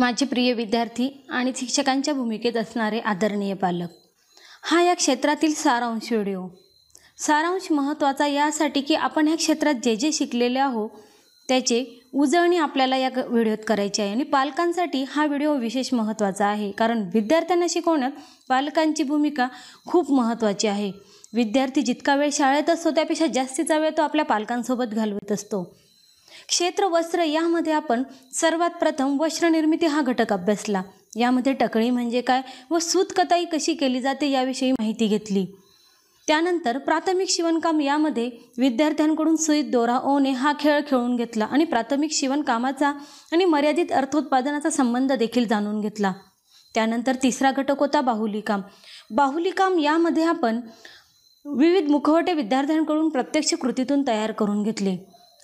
माझे प्रिय विद्यार्थी आणि शिक्षकांच्या भूमिकेत असणारे आदरणीय पालक हा या क्षेत्रातील सारांश व्हिडिओ सारांश महत्त्वाचा यासाठी की आपण ह्या क्षेत्रात जे जे शिकलेले आहो त्याचे उजळणी आपल्याला या व्हिडिओत करायची आहे आणि पालकांसाठी हा व्हिडिओ विशेष महत्त्वाचा आहे कारण विद्यार्थ्यांना शिकवण्यात पालकांची भूमिका खूप महत्त्वाची आहे विद्यार्थी जितका वेळ शाळेत असतो त्यापेक्षा जास्तीचा वेळ तो आपल्या पालकांसोबत घालवत असतो क्षेत्र वस्त्र यामध्ये आपण सर्वात प्रथम वस्त्रनिर्मिती हा घटक अभ्यासला यामध्ये टकळी म्हणजे काय व कताई कशी केली जाते याविषयी माहिती घेतली त्यानंतर प्राथमिक शिवणकाम यामध्ये विद्यार्थ्यांकडून सुईत दोरा ओने हा खेळ खेळून घेतला आणि प्राथमिक शिवणकामाचा आणि मर्यादित अर्थोत्पादनाचा संबंध देखील जाणून घेतला त्यानंतर तिसरा घटक होता बाहुलीकाम बाहुलीकाम यामध्ये आपण विविध मुखवटे विद्यार्थ्यांकडून प्रत्यक्ष कृतीतून तयार करून घेतले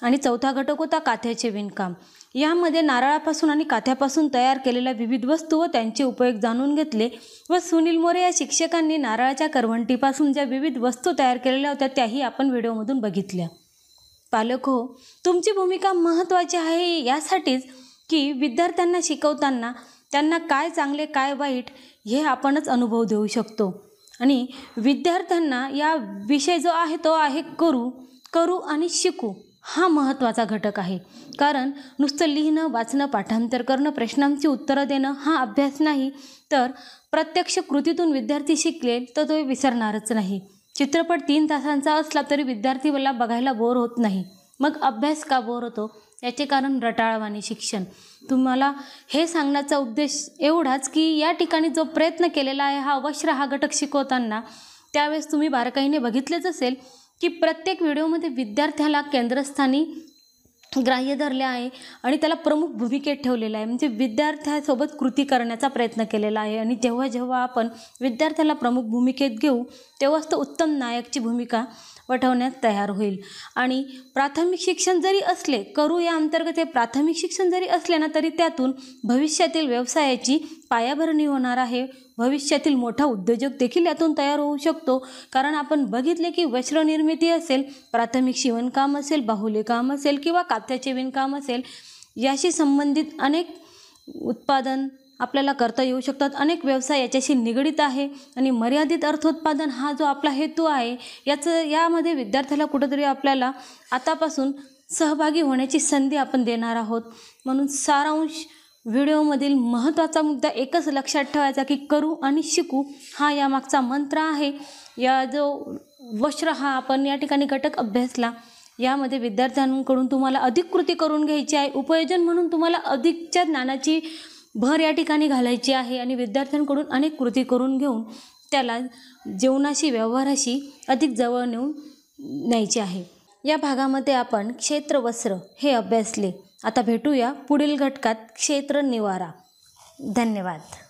आणि चौथा घटक होता काथ्याचे विणकाम यामध्ये नारळापासून आणि काथ्यापासून तयार केलेल्या विविध वस्तू व त्यांचे उपयोग जाणून घेतले व सुनील मोरे या शिक्षकांनी नारळाच्या करवंटीपासून ज्या विविध वस्तू तयार केलेल्या होत्या त्याही आपण व्हिडिओमधून बघितल्या पालक हो तुमची भूमिका महत्त्वाची आहे यासाठीच की विद्यार्थ्यांना शिकवताना त्यांना काय चांगले काय वाईट हे आपणच अनुभव देऊ शकतो आणि विद्यार्थ्यांना या विषय जो आहे तो आहे करू करू आणि शिकू हा महत्त्वाचा घटक आहे कारण नुसतं लिहिणं वाचणं पाठांतर करणं प्रश्नांची उत्तरं देणं हा अभ्यास नाही तर प्रत्यक्ष कृतीतून विद्यार्थी शिकले तर तो विसरणारच नाही चित्रपट तीन तासांचा असला तरी विद्यार्थी मला बघायला बोर होत नाही मग अभ्यास का बोर होतो याचे कारण रटाळवाणी शिक्षण तुम्हाला हे सांगण्याचा उद्देश एवढाच की या ठिकाणी जो प्रयत्न केलेला आहे हा अवश्य हा घटक शिकवताना त्यावेळेस तुम्ही बारकाईने बघितलेच असेल की प्रत्येक व्हिडिओमध्ये विद्यार्थ्याला केंद्रस्थानी ग्राह्य धरले आहे आणि त्याला प्रमुख भूमिकेत ठेवलेलं आहे म्हणजे विद्यार्थ्यासोबत कृती करण्याचा प्रयत्न केलेला आहे आणि जेव्हा जेव्हा आपण विद्यार्थ्याला प्रमुख भूमिकेत घेऊ तेव्हाच तो उत्तम नायकची भूमिका वठवण्यास तयार होईल आणि प्राथमिक शिक्षण जरी असले करू या अंतर्गत हे प्राथमिक शिक्षण जरी असले ना तरी त्यातून भविष्यातील व्यवसायाची पायाभरणी होणार आहे भविष्यातील मोठा उद्योजक देखील यातून तयार होऊ शकतो कारण आपण बघितले की वस्त्रनिर्मिती असेल प्राथमिक शिवणकाम असेल काम असेल किंवा का त्याचे विणकाम असेल याशी संबंधित अनेक उत्पादन आपल्याला करता येऊ शकतात अनेक व्यवसाय याच्याशी निगडीत आहे आणि मर्यादित अर्थोत्पादन हा जो आपला हेतू आहे याचं यामध्ये विद्यार्थ्याला कुठंतरी आपल्याला आतापासून सहभागी होण्याची संधी आपण देणार आहोत म्हणून सारांश व्हिडिओमधील महत्त्वाचा मुद्दा एकच लक्षात ठेवायचा की करू आणि शिकू हा यामागचा मंत्र आहे या जो वस्त्र हा आपण या ठिकाणी घटक अभ्यासला यामध्ये विद्यार्थ्यांकडून तुम्हाला अधिक कृती करून घ्यायची आहे उपयोजन म्हणून तुम्हाला अधिकच्या ज्ञानाची भर या ठिकाणी घालायची आहे आणि विद्यार्थ्यांकडून अनेक कृती करून घेऊन त्याला जेवणाशी व्यवहाराशी अधिक जवळ नेऊन न्यायची आहे या भागामध्ये आपण क्षेत्र वस्त्र हे अभ्यासले आता भेटूया पुढील घटकात क्षेत्र निवारा धन्यवाद